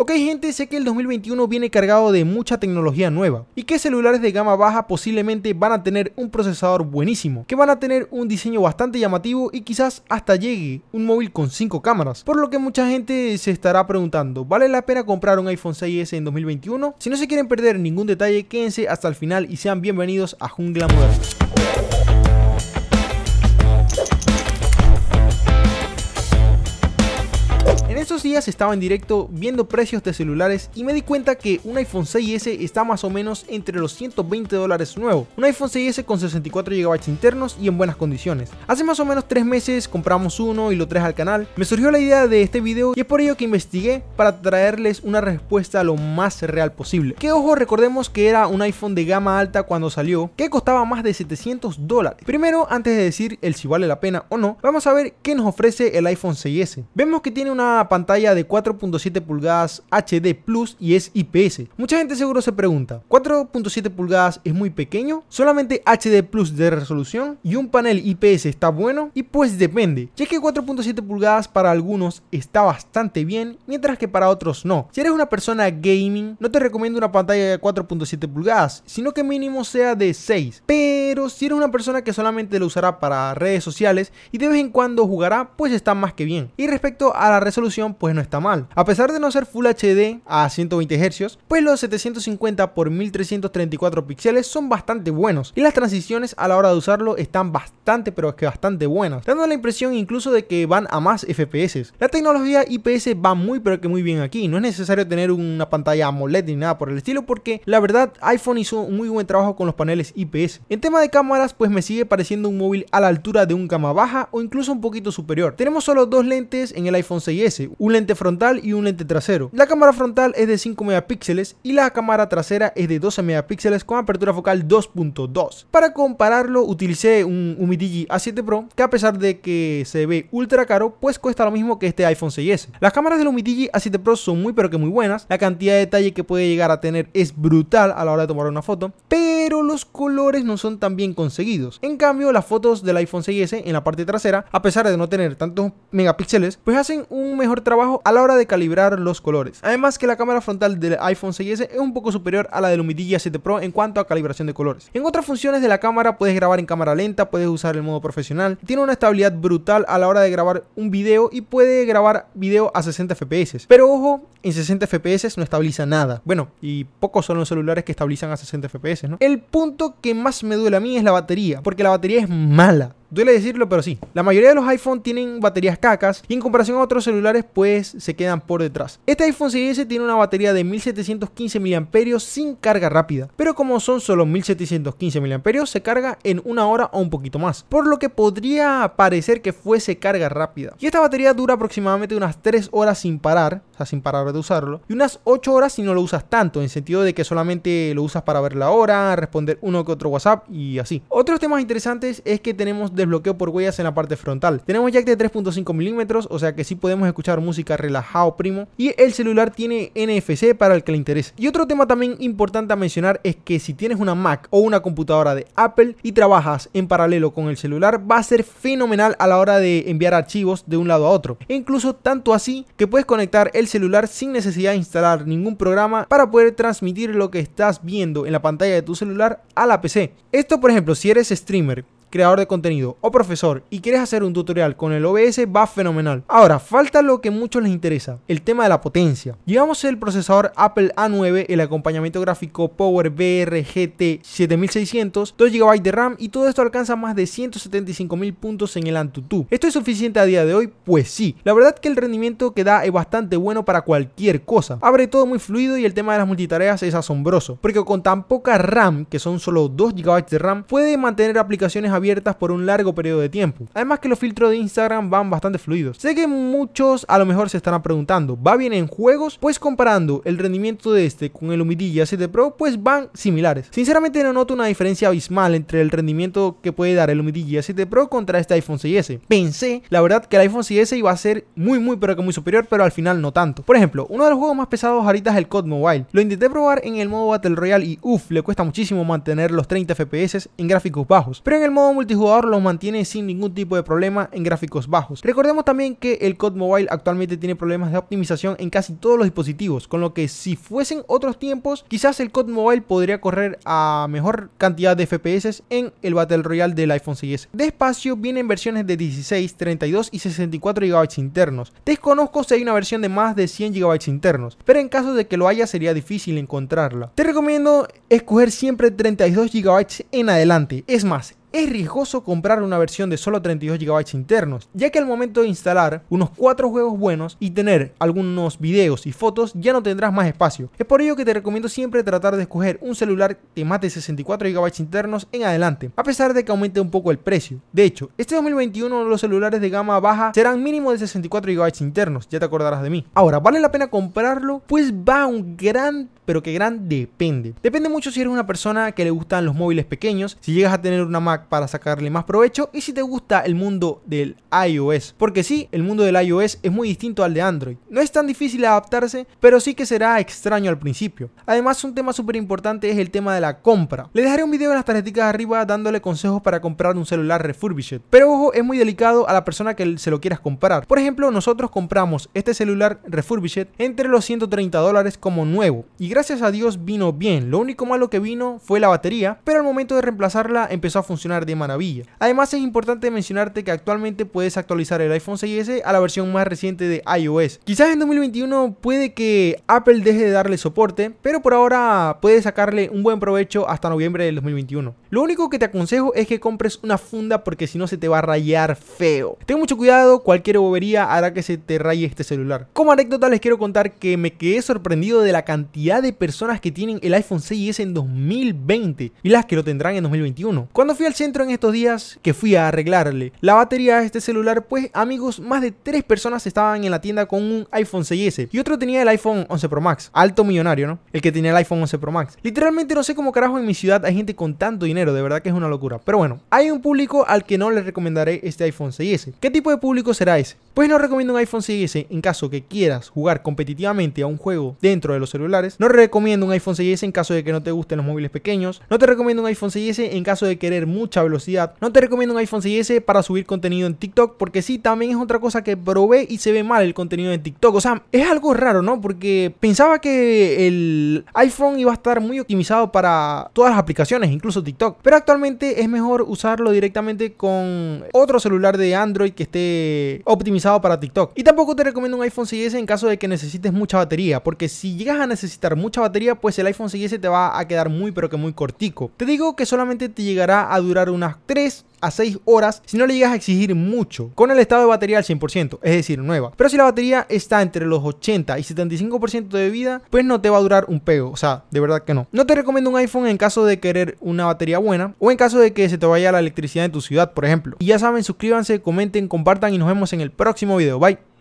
Ok gente, sé que el 2021 viene cargado de mucha tecnología nueva y que celulares de gama baja posiblemente van a tener un procesador buenísimo, que van a tener un diseño bastante llamativo y quizás hasta llegue un móvil con 5 cámaras, por lo que mucha gente se estará preguntando, ¿vale la pena comprar un iPhone 6S en 2021? Si no se quieren perder ningún detalle, quédense hasta el final y sean bienvenidos a Jungla Moderna. estaba en directo viendo precios de celulares y me di cuenta que un iPhone 6S está más o menos entre los 120 dólares nuevo. Un iPhone 6S con 64 GB internos y en buenas condiciones. Hace más o menos 3 meses compramos uno y lo traes al canal. Me surgió la idea de este video y es por ello que investigué para traerles una respuesta lo más real posible. Que ojo, recordemos que era un iPhone de gama alta cuando salió, que costaba más de 700 dólares. Primero, antes de decir el si vale la pena o no, vamos a ver qué nos ofrece el iPhone 6S. Vemos que tiene una pantalla de 4.7 pulgadas HD Plus y es IPS. Mucha gente seguro se pregunta, ¿4.7 pulgadas es muy pequeño? ¿Solamente HD Plus de resolución? ¿Y un panel IPS está bueno? Y pues depende, ya que 4.7 pulgadas para algunos está bastante bien, mientras que para otros no. Si eres una persona gaming, no te recomiendo una pantalla de 4.7 pulgadas, sino que mínimo sea de 6. Pero si eres una persona que solamente lo usará para redes sociales y de vez en cuando jugará, pues está más que bien. Y respecto a la resolución, pues pues no está mal. A pesar de no ser Full HD a 120 hercios pues los 750 por 1334 píxeles son bastante buenos y las transiciones a la hora de usarlo están bastante pero es que bastante buenas, dando la impresión incluso de que van a más FPS. La tecnología IPS va muy pero que muy bien aquí, no es necesario tener una pantalla AMOLED ni nada por el estilo porque la verdad iPhone hizo un muy buen trabajo con los paneles IPS. En tema de cámaras pues me sigue pareciendo un móvil a la altura de un cama baja o incluso un poquito superior. Tenemos solo dos lentes en el iPhone 6S, un lente frontal y un lente trasero. La cámara frontal es de 5 megapíxeles y la cámara trasera es de 12 megapíxeles con apertura focal 2.2. Para compararlo utilicé un Umidigi A7 Pro que a pesar de que se ve ultra caro pues cuesta lo mismo que este iPhone 6S. Las cámaras del Umidigi A7 Pro son muy pero que muy buenas, la cantidad de detalle que puede llegar a tener es brutal a la hora de tomar una foto, pero los colores no son tan bien conseguidos. En cambio las fotos del iPhone 6S en la parte trasera a pesar de no tener tantos megapíxeles pues hacen un mejor trabajo a la hora de calibrar los colores. Además que la cámara frontal del iPhone 6S es un poco superior a la del Lumidilla 7 Pro en cuanto a calibración de colores. En otras funciones de la cámara puedes grabar en cámara lenta, puedes usar el modo profesional, tiene una estabilidad brutal a la hora de grabar un video y puede grabar video a 60 FPS. Pero ojo, en 60 FPS no estabiliza nada. Bueno, y pocos son los celulares que estabilizan a 60 FPS, El punto que más me duele a mí es la batería, porque la batería es mala. Duele decirlo, pero sí. La mayoría de los iPhone tienen baterías cacas y en comparación a otros celulares pues se quedan por detrás. Este iPhone 6 tiene una batería de 1715 mAh sin carga rápida, pero como son solo 1715 mAh se carga en una hora o un poquito más, por lo que podría parecer que fuese carga rápida. Y esta batería dura aproximadamente unas 3 horas sin parar, o sea, sin parar de usarlo, y unas 8 horas si no lo usas tanto, en sentido de que solamente lo usas para ver la hora, responder uno que otro WhatsApp y así. Otros temas interesantes es que tenemos desbloqueo por huellas en la parte frontal. Tenemos jack de 3.5 milímetros, o sea que sí podemos escuchar música relajado, primo. Y el celular tiene NFC para el que le interese. Y otro tema también importante a mencionar es que si tienes una Mac o una computadora de Apple y trabajas en paralelo con el celular, va a ser fenomenal a la hora de enviar archivos de un lado a otro. E incluso tanto así que puedes conectar el celular sin necesidad de instalar ningún programa para poder transmitir lo que estás viendo en la pantalla de tu celular a la PC. Esto, por ejemplo, si eres streamer creador de contenido o profesor y quieres hacer un tutorial con el OBS, va fenomenal. Ahora, falta lo que muchos les interesa, el tema de la potencia. Llevamos el procesador Apple A9, el acompañamiento gráfico Power BR GT 7600, 2 GB de RAM y todo esto alcanza más de 175.000 puntos en el AnTuTu. ¿Esto es suficiente a día de hoy? Pues sí. La verdad que el rendimiento que da es bastante bueno para cualquier cosa. Abre todo muy fluido y el tema de las multitareas es asombroso, porque con tan poca RAM, que son solo 2 GB de RAM, puede mantener aplicaciones abiertas por un largo periodo de tiempo. Además que los filtros de Instagram van bastante fluidos. Sé que muchos a lo mejor se estarán preguntando, ¿va bien en juegos? Pues comparando el rendimiento de este con el Umidilla 7 Pro, pues van similares. Sinceramente no noto una diferencia abismal entre el rendimiento que puede dar el Umidilla 7 Pro contra este iPhone 6S. Pensé, la verdad, que el iPhone 6S iba a ser muy muy pero que muy superior, pero al final no tanto. Por ejemplo, uno de los juegos más pesados ahorita es el COD Mobile. Lo intenté probar en el modo Battle Royale y uff, le cuesta muchísimo mantener los 30 FPS en gráficos bajos. Pero en el modo multijugador los mantiene sin ningún tipo de problema en gráficos bajos. Recordemos también que el COD Mobile actualmente tiene problemas de optimización en casi todos los dispositivos, con lo que si fuesen otros tiempos, quizás el COD Mobile podría correr a mejor cantidad de FPS en el Battle Royale del iPhone 6S. De vienen versiones de 16, 32 y 64 GB internos. Desconozco si hay una versión de más de 100 GB internos, pero en caso de que lo haya sería difícil encontrarla. Te recomiendo escoger siempre 32 GB en adelante. Es más, es riesgoso comprar una versión de solo 32 GB internos, ya que al momento de instalar unos 4 juegos buenos y tener algunos videos y fotos ya no tendrás más espacio. Es por ello que te recomiendo siempre tratar de escoger un celular que mate 64 GB internos en adelante, a pesar de que aumente un poco el precio. De hecho, este 2021 los celulares de gama baja serán mínimo de 64 GB internos, ya te acordarás de mí. Ahora, ¿vale la pena comprarlo? Pues va un gran pero que gran depende. Depende mucho si eres una persona que le gustan los móviles pequeños, si llegas a tener una Mac para sacarle más provecho y si te gusta el mundo del iOS. Porque si, el mundo del iOS es muy distinto al de Android. No es tan difícil adaptarse, pero sí que será extraño al principio. Además, un tema súper importante es el tema de la compra. Le dejaré un video en las tarjetitas arriba dándole consejos para comprar un celular refurbished. Pero ojo, es muy delicado a la persona que se lo quieras comprar. Por ejemplo, nosotros compramos este celular refurbished entre los 130 dólares como nuevo. Y gracias a Dios vino bien. Lo único malo que vino fue la batería, pero al momento de reemplazarla empezó a funcionar de maravilla. Además es importante mencionarte que actualmente puedes actualizar el iPhone 6S a la versión más reciente de iOS. Quizás en 2021 puede que Apple deje de darle soporte, pero por ahora puedes sacarle un buen provecho hasta noviembre del 2021. Lo único que te aconsejo es que compres una funda porque si no se te va a rayar feo. Ten mucho cuidado, cualquier bobería hará que se te raye este celular. Como anécdota les quiero contar que me quedé sorprendido de la cantidad de personas que tienen el iPhone 6S en 2020 y las que lo tendrán en 2021. Cuando fui al centro en estos días que fui a arreglarle la batería a este celular, pues amigos, más de 3 personas estaban en la tienda con un iPhone 6S y otro tenía el iPhone 11 Pro Max. Alto millonario, ¿no? El que tenía el iPhone 11 Pro Max. Literalmente no sé cómo carajo en mi ciudad hay gente con tanto dinero de verdad que es una locura. Pero bueno, hay un público al que no le recomendaré este iPhone 6S. ¿Qué tipo de público será ese? Pues no recomiendo un iPhone 6S en caso que quieras jugar competitivamente a un juego dentro de los celulares. No recomiendo un iPhone 6S en caso de que no te gusten los móviles pequeños. No te recomiendo un iPhone 6S en caso de querer mucha velocidad. No te recomiendo un iPhone 6S para subir contenido en TikTok porque sí, también es otra cosa que probé y se ve mal el contenido en TikTok. O sea, es algo raro, ¿no? Porque pensaba que el iPhone iba a estar muy optimizado para todas las aplicaciones, incluso TikTok. Pero actualmente es mejor usarlo directamente con otro celular de Android que esté optimizado para TikTok. Y tampoco te recomiendo un iPhone 6S en caso de que necesites mucha batería, porque si llegas a necesitar mucha batería, pues el iPhone 6S te va a quedar muy pero que muy cortico. Te digo que solamente te llegará a durar unas 3 a 6 horas si no le llegas a exigir mucho con el estado de batería al 100%, es decir, nueva. Pero si la batería está entre los 80 y 75% de vida, pues no te va a durar un pego, o sea, de verdad que no. No te recomiendo un iPhone en caso de querer una batería buena o en caso de que se te vaya la electricidad en tu ciudad, por ejemplo. Y ya saben, suscríbanse, comenten, compartan y nos vemos en el próximo video. Bye.